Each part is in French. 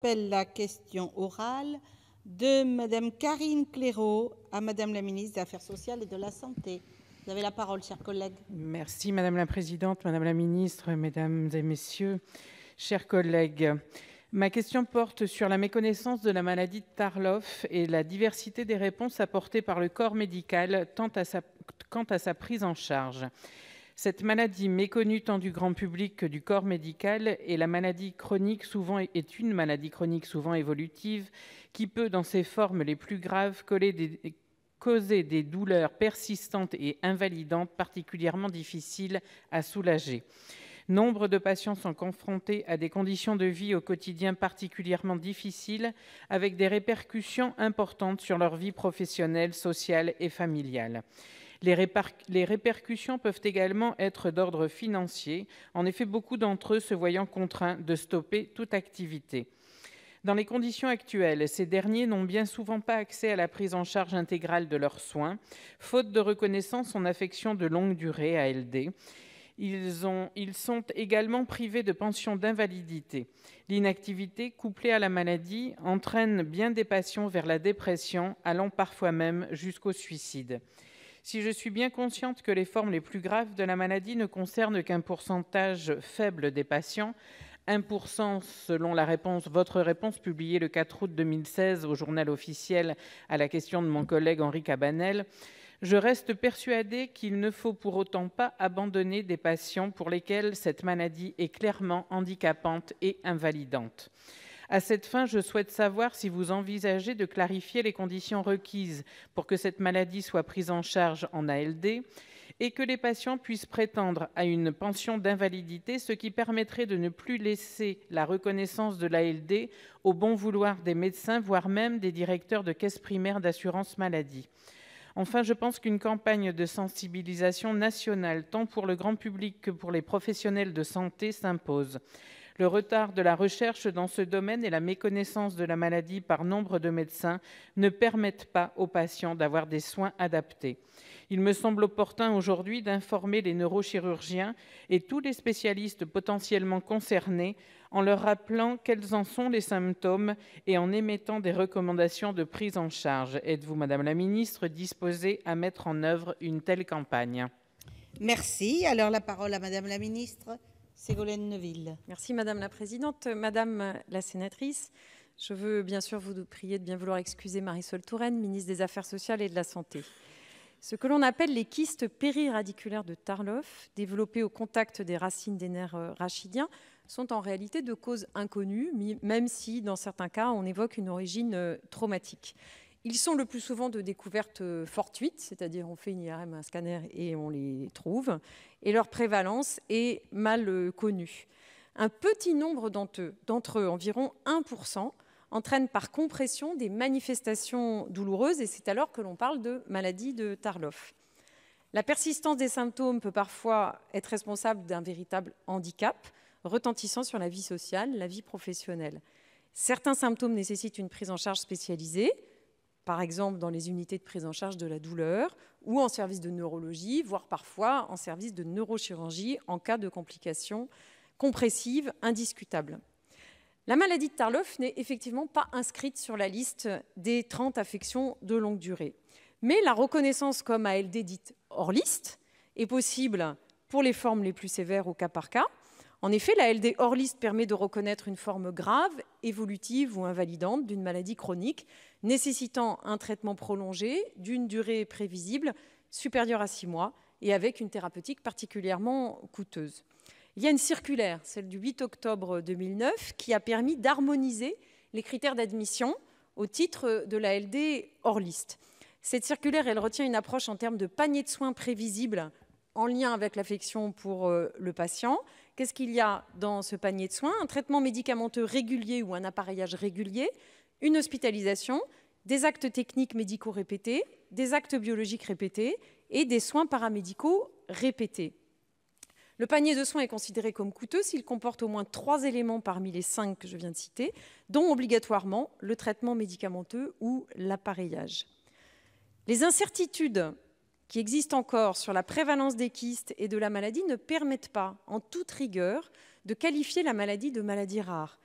Appelle la question orale de Madame Karine Clairaut à Madame la ministre des Affaires sociales et de la Santé. Vous avez la parole, chers collègues. Merci madame la présidente, madame la ministre, mesdames et messieurs, chers collègues. Ma question porte sur la méconnaissance de la maladie de Tarloff et la diversité des réponses apportées par le corps médical tant à quant à sa prise en charge. Cette maladie méconnue tant du grand public que du corps médical est, la maladie chronique souvent, est une maladie chronique souvent évolutive qui peut, dans ses formes les plus graves, causer des douleurs persistantes et invalidantes particulièrement difficiles à soulager. Nombre de patients sont confrontés à des conditions de vie au quotidien particulièrement difficiles, avec des répercussions importantes sur leur vie professionnelle, sociale et familiale. Les, répercussions peuvent également être d'ordre financier, en effet beaucoup d'entre eux se voyant contraints de stopper toute activité. Dans les conditions actuelles, ces derniers n'ont bien souvent pas accès à la prise en charge intégrale de leurs soins, faute de reconnaissance en affection de longue durée ALD. Ils, ils sont également privés de pension d'invalidité. L'inactivité, couplée à la maladie, entraîne bien des patients vers la dépression, allant parfois même jusqu'au suicide. Si je suis bien consciente que les formes les plus graves de la maladie ne concernent qu'un pourcentage faible des patients, 1% selon la réponse, votre réponse publiée le 4 août 2016 au journal officiel à la question de mon collègue Henri Cabanel, je reste persuadée qu'il ne faut pour autant pas abandonner des patients pour lesquels cette maladie est clairement handicapante et invalidante. À cette fin, je souhaite savoir si vous envisagez de clarifier les conditions requises pour que cette maladie soit prise en charge en ALD et que les patients puissent prétendre à une pension d'invalidité, ce qui permettrait de ne plus laisser la reconnaissance de l'ALD au bon vouloir des médecins, voire même des directeurs de caisses primaires d'assurance maladie. Enfin, je pense qu'une campagne de sensibilisation nationale, tant pour le grand public que pour les professionnels de santé, s'impose. Le retard de la recherche dans ce domaine et la méconnaissance de la maladie par nombre de médecins ne permettent pas aux patients d'avoir des soins adaptés. Il me semble opportun aujourd'hui d'informer les neurochirurgiens et tous les spécialistes potentiellement concernés en leur rappelant quels en sont les symptômes et en émettant des recommandations de prise en charge. Êtes-vous, Madame la Ministre, disposée à mettre en œuvre une telle campagne Merci. Alors la parole à Madame la Ministre. Ségolène Neville. Merci Madame la Présidente. Madame la Sénatrice, je veux bien sûr vous prier de bien vouloir excuser Marisol Touraine, ministre des Affaires sociales et de la Santé. Ce que l'on appelle les kystes périradiculaires de Tarloff, développés au contact des racines des nerfs euh, rachidiens, sont en réalité de causes inconnues, même si dans certains cas on évoque une origine euh, traumatique. Ils sont le plus souvent de découvertes euh, fortuites, c'est-à-dire on fait une IRM, un scanner et on les trouve, et leur prévalence est mal euh, connue. Un petit nombre d'entre eux, eux, environ 1%, entraînent par compression des manifestations douloureuses, et c'est alors que l'on parle de maladie de Tarloff. La persistance des symptômes peut parfois être responsable d'un véritable handicap, retentissant sur la vie sociale, la vie professionnelle. Certains symptômes nécessitent une prise en charge spécialisée, par exemple dans les unités de prise en charge de la douleur ou en service de neurologie, voire parfois en service de neurochirurgie en cas de complications compressives indiscutables. La maladie de Tarloff n'est effectivement pas inscrite sur la liste des 30 affections de longue durée. Mais la reconnaissance comme ALD dite hors liste est possible pour les formes les plus sévères au cas par cas, en effet, la LD hors liste permet de reconnaître une forme grave, évolutive ou invalidante d'une maladie chronique nécessitant un traitement prolongé d'une durée prévisible supérieure à six mois et avec une thérapeutique particulièrement coûteuse. Il y a une circulaire, celle du 8 octobre 2009, qui a permis d'harmoniser les critères d'admission au titre de la LD hors liste. Cette circulaire, elle retient une approche en termes de panier de soins prévisibles » en lien avec l'affection pour euh, le patient. Qu'est-ce qu'il y a dans ce panier de soins Un traitement médicamenteux régulier ou un appareillage régulier, une hospitalisation, des actes techniques médicaux répétés, des actes biologiques répétés et des soins paramédicaux répétés. Le panier de soins est considéré comme coûteux s'il comporte au moins trois éléments parmi les cinq que je viens de citer, dont obligatoirement le traitement médicamenteux ou l'appareillage. Les incertitudes qui existent encore sur la prévalence des kystes et de la maladie ne permettent pas, en toute rigueur, de qualifier la maladie de maladie rare.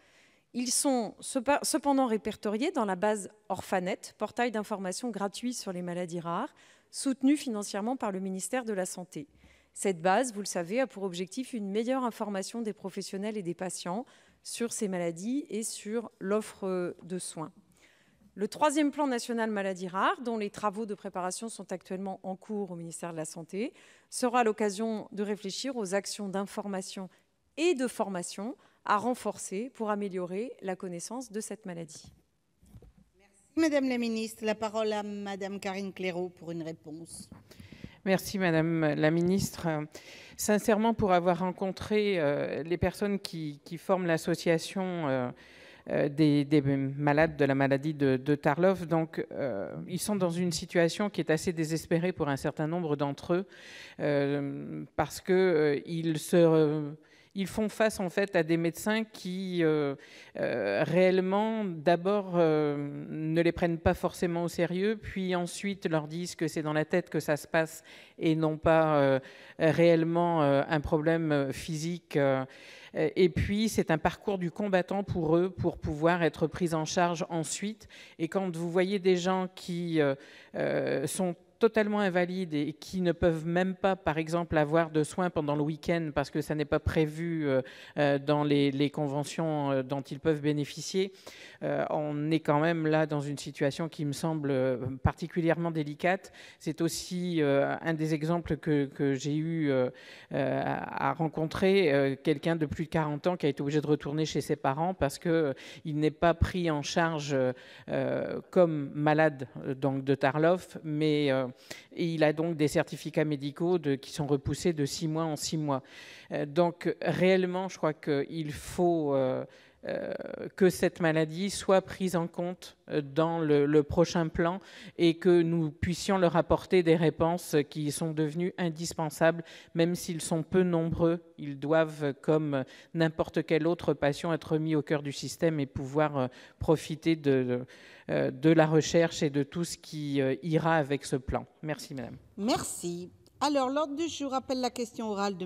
Ils sont cependant répertoriés dans la base Orphanet, portail d'information gratuit sur les maladies rares, soutenu financièrement par le ministère de la Santé. Cette base, vous le savez, a pour objectif une meilleure information des professionnels et des patients sur ces maladies et sur l'offre de soins le troisième plan national maladies rares, dont les travaux de préparation sont actuellement en cours au ministère de la Santé, sera l'occasion de réfléchir aux actions d'information et de formation à renforcer pour améliorer la connaissance de cette maladie. Merci, Madame la Ministre. La parole à Madame Karine Clairaut pour une réponse. Merci Madame la Ministre. Sincèrement, pour avoir rencontré euh, les personnes qui, forment l'association euh, euh, des, malades de la maladie de, de Tarlov. Donc, euh, ils sont dans une situation qui est assez désespérée pour un certain nombre d'entre eux euh, parce qu'ils se ils font face en fait à des médecins qui euh, euh, réellement d'abord euh, ne les prennent pas forcément au sérieux, puis ensuite leur disent que c'est dans la tête que ça se passe et non pas réellement un problème physique. Et puis, c'est un parcours du combattant pour eux, pour pouvoir être pris en charge ensuite. Et quand vous voyez des gens qui sont totalement invalides et qui ne peuvent même pas, par exemple, avoir de soins pendant le week-end parce que ça n'est pas prévu euh, euh, dans les, conventions euh, dont ils peuvent bénéficier, on est quand même là dans une situation qui me semble particulièrement délicate. C'est aussi un des exemples que, j'ai eu à rencontrer, quelqu'un de plus de 40 ans qui a été obligé de retourner chez ses parents parce qu'il n'est pas pris en charge comme malade donc de Tarlov, mais et il a donc des certificats médicaux qui sont repoussés de six mois en six mois. Euh, donc réellement, je crois qu'il faut euh, euh, que cette maladie soit prise en compte euh, dans le, prochain plan et que nous puissions leur apporter des réponses qui sont devenues indispensables, même s'ils sont peu nombreux. Ils doivent, comme n'importe quel autre patient, être mis au cœur du système et pouvoir euh, profiter de, de la recherche et de tout ce qui ira avec ce plan. Merci, Madame. Merci. Alors, l'ordre du jour rappelle la question orale de